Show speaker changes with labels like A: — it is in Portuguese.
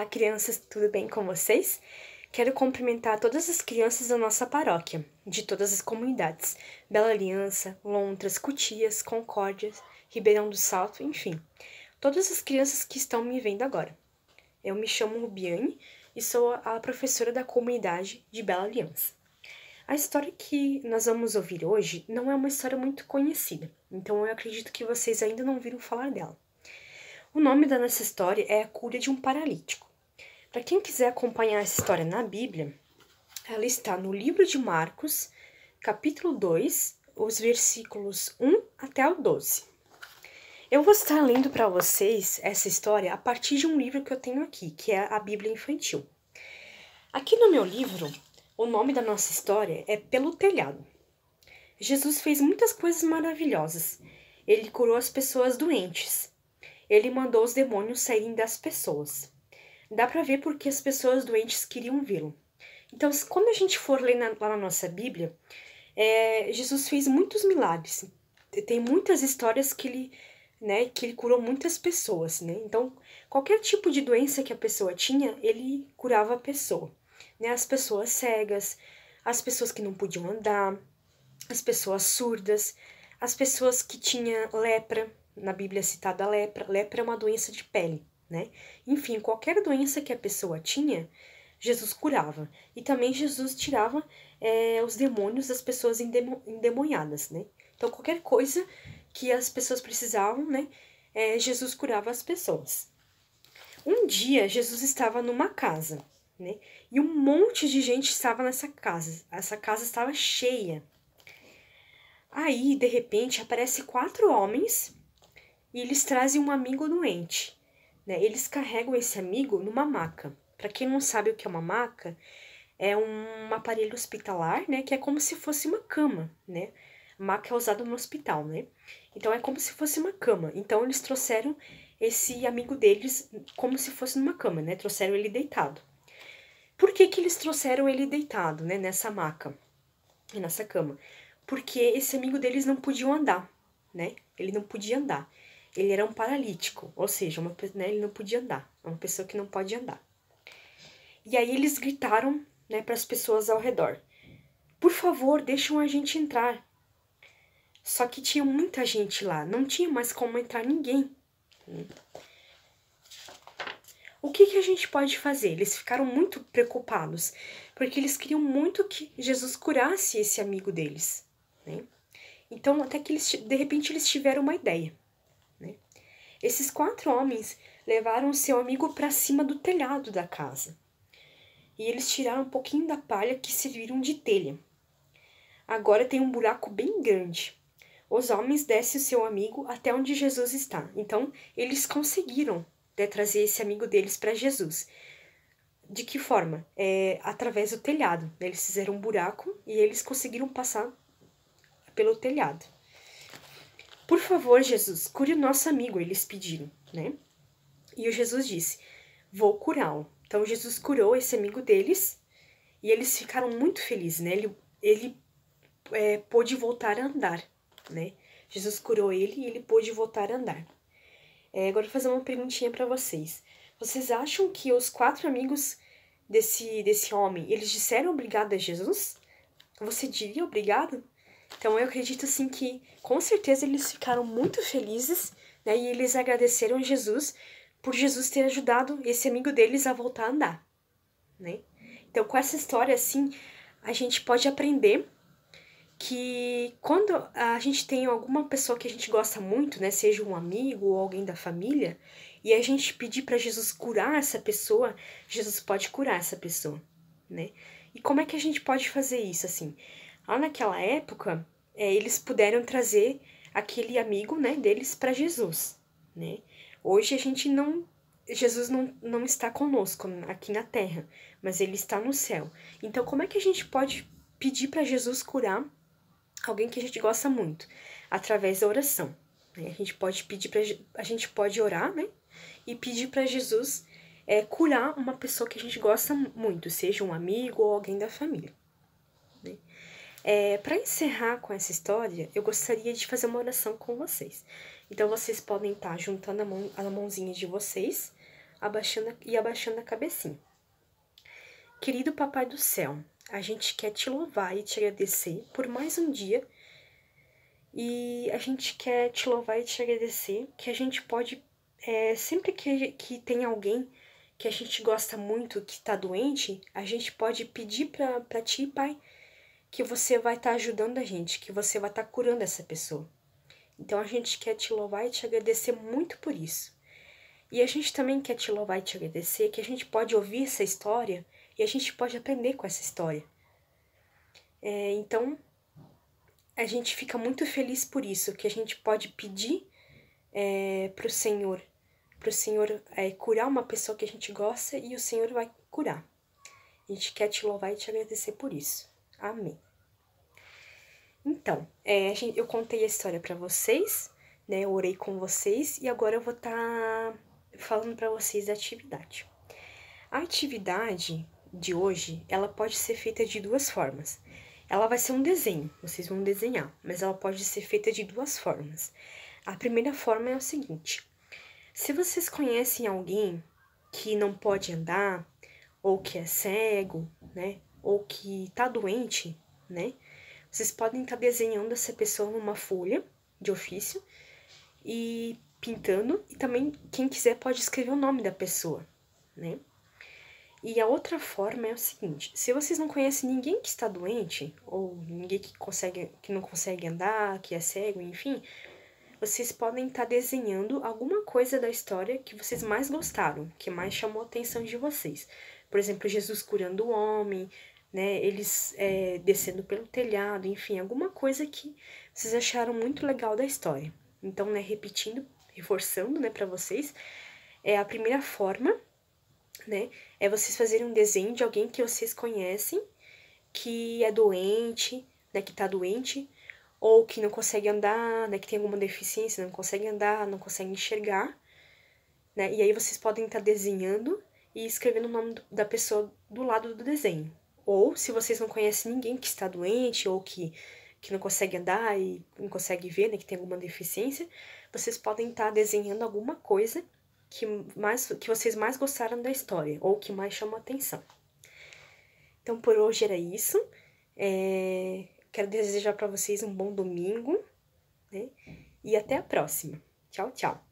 A: Olá, crianças, tudo bem com vocês? Quero cumprimentar todas as crianças da nossa paróquia, de todas as comunidades: Bela Aliança, Lontras, Cutias, Concórdia, Ribeirão do Salto, enfim, todas as crianças que estão me vendo agora. Eu me chamo Rubiane e sou a professora da comunidade de Bela Aliança. A história que nós vamos ouvir hoje não é uma história muito conhecida, então eu acredito que vocês ainda não viram falar dela. O nome da nossa história é A Cura de um Paralítico. Para quem quiser acompanhar essa história na Bíblia, ela está no livro de Marcos, capítulo 2, os versículos 1 até o 12. Eu vou estar lendo para vocês essa história a partir de um livro que eu tenho aqui, que é a Bíblia Infantil. Aqui no meu livro, o nome da nossa história é Pelo Telhado. Jesus fez muitas coisas maravilhosas. Ele curou as pessoas doentes. Ele mandou os demônios saírem das pessoas dá para ver porque as pessoas doentes queriam vê-lo. Então, quando a gente for ler na, lá na nossa Bíblia, é, Jesus fez muitos milagres. Tem muitas histórias que ele, né, que ele curou muitas pessoas, né? Então, qualquer tipo de doença que a pessoa tinha, ele curava a pessoa, né? As pessoas cegas, as pessoas que não podiam andar, as pessoas surdas, as pessoas que tinham lepra, na Bíblia é citada lepra. Lepra é uma doença de pele né? Enfim, qualquer doença que a pessoa tinha, Jesus curava. E também Jesus tirava é, os demônios das pessoas endemoniadas, né? Então, qualquer coisa que as pessoas precisavam, né? É, Jesus curava as pessoas. Um dia, Jesus estava numa casa, né? E um monte de gente estava nessa casa. Essa casa estava cheia. Aí, de repente, aparecem quatro homens e eles trazem um amigo doente. Né? Eles carregam esse amigo numa maca. Para quem não sabe o que é uma maca, é um aparelho hospitalar, né? Que é como se fosse uma cama, né? Maca é usada no hospital, né? Então é como se fosse uma cama. Então eles trouxeram esse amigo deles como se fosse numa cama, né? Trouxeram ele deitado. Por que, que eles trouxeram ele deitado, né? Nessa maca, nessa cama? Porque esse amigo deles não podia andar, né? Ele não podia andar ele era um paralítico, ou seja, uma, né, ele não podia andar, é uma pessoa que não pode andar. E aí eles gritaram né, para as pessoas ao redor: Por favor, deixam a gente entrar. Só que tinha muita gente lá, não tinha mais como entrar ninguém. O que, que a gente pode fazer? Eles ficaram muito preocupados, porque eles queriam muito que Jesus curasse esse amigo deles. Né? Então, até que eles, de repente, eles tiveram uma ideia. Esses quatro homens levaram seu amigo para cima do telhado da casa. E eles tiraram um pouquinho da palha que serviram de telha. Agora tem um buraco bem grande. Os homens descem o seu amigo até onde Jesus está. Então, eles conseguiram né, trazer esse amigo deles para Jesus. De que forma? É, através do telhado. Eles fizeram um buraco e eles conseguiram passar pelo telhado. Por favor, Jesus, cure o nosso amigo, eles pediram, né? E o Jesus disse: Vou curá-lo. Então Jesus curou esse amigo deles e eles ficaram muito felizes, né? Ele, ele é, pôde voltar a andar, né? Jesus curou ele e ele pôde voltar a andar. É, agora vou fazer uma perguntinha para vocês. Vocês acham que os quatro amigos desse, desse homem, eles disseram obrigado a Jesus? Você diria obrigado? Então eu acredito assim que com certeza eles ficaram muito felizes, né? E eles agradeceram a Jesus por Jesus ter ajudado esse amigo deles a voltar a andar, né? Então com essa história assim, a gente pode aprender que quando a gente tem alguma pessoa que a gente gosta muito, né, seja um amigo ou alguém da família, e a gente pedir para Jesus curar essa pessoa, Jesus pode curar essa pessoa, né? E como é que a gente pode fazer isso assim? Lá naquela época, é, eles puderam trazer aquele amigo né, deles para Jesus. Né? Hoje a gente não. Jesus não, não está conosco aqui na terra, mas ele está no céu. Então, como é que a gente pode pedir para Jesus curar alguém que a gente gosta muito? Através da oração. Né? A gente pode pedir para a gente pode orar, né? E pedir para Jesus é, curar uma pessoa que a gente gosta muito, seja um amigo ou alguém da família. É, para encerrar com essa história, eu gostaria de fazer uma oração com vocês. Então, vocês podem estar tá juntando a, mão, a mãozinha de vocês abaixando e abaixando a cabecinha. Querido Papai do Céu, a gente quer te louvar e te agradecer por mais um dia. E a gente quer te louvar e te agradecer que a gente pode, é, sempre que, que tem alguém que a gente gosta muito que está doente, a gente pode pedir para ti, Pai que você vai estar tá ajudando a gente, que você vai estar tá curando essa pessoa. Então a gente quer te louvar e te agradecer muito por isso. E a gente também quer te louvar e te agradecer que a gente pode ouvir essa história e a gente pode aprender com essa história. É, então a gente fica muito feliz por isso, que a gente pode pedir é, para o Senhor, para o Senhor é, curar uma pessoa que a gente gosta e o Senhor vai curar. A gente quer te louvar e te agradecer por isso. Amém. Então, é, eu contei a história para vocês, né? Eu orei com vocês e agora eu vou estar tá falando para vocês da atividade. A atividade de hoje, ela pode ser feita de duas formas. Ela vai ser um desenho, vocês vão desenhar, mas ela pode ser feita de duas formas. A primeira forma é o seguinte: se vocês conhecem alguém que não pode andar ou que é cego, né? ou que está doente, né? Vocês podem estar tá desenhando essa pessoa numa folha de ofício e pintando, e também quem quiser pode escrever o nome da pessoa, né? E a outra forma é o seguinte: se vocês não conhecem ninguém que está doente, ou ninguém que, consegue, que não consegue andar, que é cego, enfim, vocês podem estar tá desenhando alguma coisa da história que vocês mais gostaram, que mais chamou a atenção de vocês. Por exemplo, Jesus curando o homem, né? Eles é, descendo pelo telhado, enfim, alguma coisa que vocês acharam muito legal da história. Então, né, repetindo, reforçando, né, para vocês, é a primeira forma, né, é vocês fazerem um desenho de alguém que vocês conhecem, que é doente, né, que tá doente, ou que não consegue andar, né, que tem alguma deficiência, não consegue andar, não consegue enxergar, né? E aí vocês podem estar tá desenhando e escrevendo o nome da pessoa do lado do desenho. Ou se vocês não conhecem ninguém que está doente ou que, que não consegue andar e não consegue ver, né, que tem alguma deficiência, vocês podem estar tá desenhando alguma coisa que, mais, que vocês mais gostaram da história ou que mais chamou atenção. Então por hoje era isso. É, quero desejar para vocês um bom domingo né? e até a próxima. Tchau, tchau!